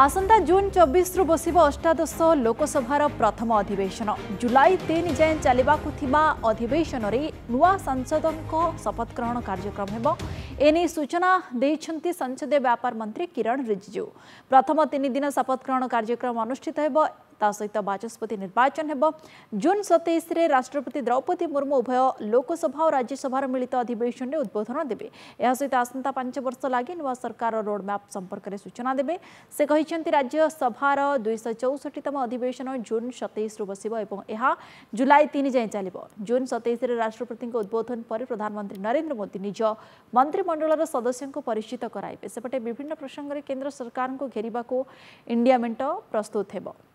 आसता जुन रु बस्यो अष्टादश लोकसभा प्रथम अधिवेशन जुलै तिन जाँच चाहिँ अधिवेशनै नयाँ सांसदको शपथ ग्रहण कार्यक्रम सूचना कार्यसदीय व्यापार मन्त्री किरण रिजिजु प्रथम तिन दिन शपथ ग्रहण कार्यक्रम अनुष्ठित ତା ସହିତ ବାଚସ୍ପତି ନିର୍ବାଚନ ହେବ ଜୁନ୍ ସତେଇଶରେ ରାଷ୍ଟ୍ରପତି ଦ୍ରୌପଦୀ ମୁର୍ମୁ ଉଭୟ ଲୋକସଭା ଓ ରାଜ୍ୟସଭାର ମିଳିତ ଅଧିବେଶନରେ ଉଦ୍ବୋଧନ ଦେବେ ଏହା ସହିତ ଆସନ୍ତା ପାଞ୍ଚ ବର୍ଷ ଲାଗି ନୂଆ ସରକାରର ରୋଡ୍ମ୍ୟାପ୍ ସମ୍ପର୍କରେ ସୂଚନା ଦେବେ ସେ କହିଛନ୍ତି ରାଜ୍ୟସଭାର ଦୁଇଶହ ଚଉଷଠିତମ ଅଧିବେଶନ ଜୁନ୍ ସତେଇଶରୁ ବସିବ ଏବଂ ଏହା ଜୁଲାଇ ତିନି ଯାଏଁ ଚାଲିବ ଜୁନ୍ ସତେଇଶରେ ରାଷ୍ଟ୍ରପତିଙ୍କ ଉଦ୍ବୋଧନ ପରେ ପ୍ରଧାନମନ୍ତ୍ରୀ ନରେନ୍ଦ୍ର ମୋଦି ନିଜ ମନ୍ତ୍ରିମଣ୍ଡଳର ସଦସ୍ୟଙ୍କୁ ପରିଚିତ କରାଇବେ ସେପଟେ ବିଭିନ୍ନ ପ୍ରସଙ୍ଗରେ କେନ୍ଦ୍ର ସରକାରଙ୍କୁ ଘେରିବାକୁ ଇଣ୍ଡିଆ ମେଣ୍ଟ ପ୍ରସ୍ତୁତ ହେବ